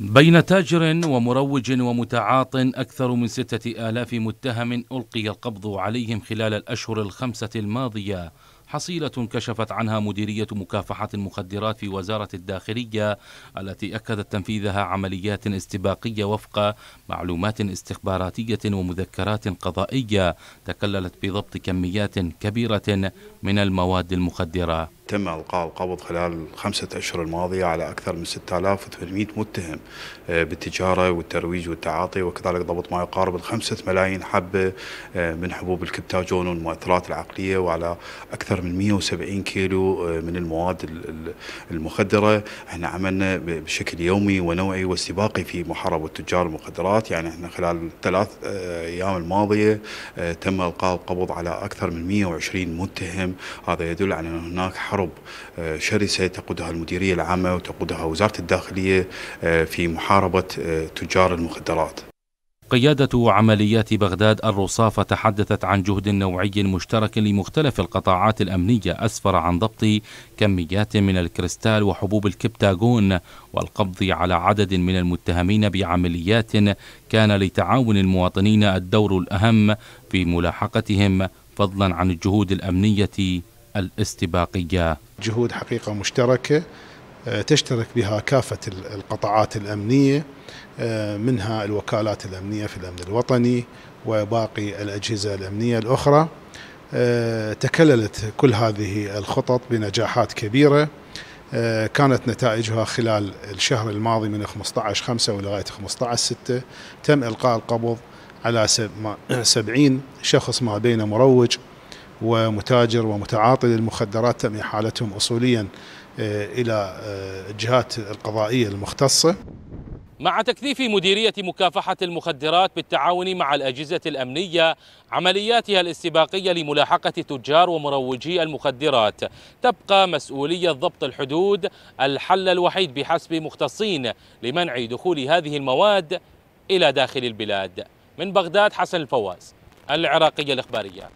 بين تاجر ومروج ومتعاط أكثر من ستة آلاف متهم ألقي القبض عليهم خلال الأشهر الخمسة الماضية حصيلة كشفت عنها مديرية مكافحة المخدرات في وزارة الداخلية التي أكدت تنفيذها عمليات استباقية وفق معلومات استخباراتية ومذكرات قضائية تكللت بضبط كميات كبيرة من المواد المخدرة تم القاء القبض خلال خمسه اشهر الماضيه على اكثر من 6800 متهم آه، بالتجاره والترويج والتعاطي وكذلك ضبط ما يقارب ال 5 ملايين حبه آه، من حبوب الكبتاجون والمؤثرات العقليه وعلى اكثر من 170 كيلو آه، من المواد المخدره احنا عملنا بشكل يومي ونوعي واستباقي في محاربه تجار المخدرات يعني احنا خلال الثلاث ايام الماضيه تم القاء القبض على اكثر من 120 متهم هذا يدل على ان هناك حرب حرب آه، شرسة تقودها المديرية العامة وتقودها وزارة الداخلية آه، في محاربة آه، تجار المخدرات قيادة عمليات بغداد الرصافة تحدثت عن جهد نوعي مشترك لمختلف القطاعات الأمنية أسفر عن ضبط كميات من الكريستال وحبوب الكبتاغون والقبض على عدد من المتهمين بعمليات كان لتعاون المواطنين الدور الأهم في ملاحقتهم فضلا عن الجهود الأمنية الاستباقية جهود حقيقة مشتركة آه، تشترك بها كافة القطاعات الأمنية آه، منها الوكالات الأمنية في الأمن الوطني وباقي الأجهزة الأمنية الأخرى آه، تكللت كل هذه الخطط بنجاحات كبيرة كانت نتائجها خلال الشهر الماضي من 15 5 ولغاية 15 6 تم إلقاء القبض على 70 شخص ما بين مروج ومتاجر ومتعاطي للمخدرات تم حالتهم أصوليا آه، إلى آه، الجهات القضائية المختصة مع تكثيف مديرية مكافحة المخدرات بالتعاون مع الأجهزة الأمنية عملياتها الاستباقية لملاحقة تجار ومروجي المخدرات تبقى مسؤولية ضبط الحدود الحل الوحيد بحسب مختصين لمنع دخول هذه المواد إلى داخل البلاد من بغداد حسن الفواز العراقية الإخبارية